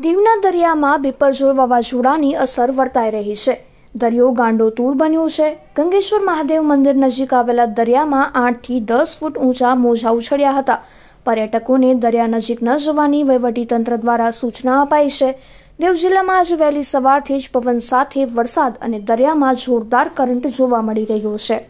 દીવના દરિયામાં બિપરજોય વાવાઝોડાની અસર વર્તાઈ રહી છે દરિયો ગાંડોતૂર બન્યો છે ગંગેશ્વર મહાદેવ મંદિર નજીક આવેલા દરિયામાં આઠથી દસ ફૂટ ઊંચા મોજા ઉછળ્યા હતા પર્યટકોને દરિયા નજીક ન જવાની વહીવટીતંત્ર દ્વારા સૂચના અપાઈ છે દેવ જિલ્લામાં આજે વહેલી સવારથી જ પવન સાથે વરસાદ અને દરિયામાં જોરદાર કરંટ જોવા મળી રહ્યો છે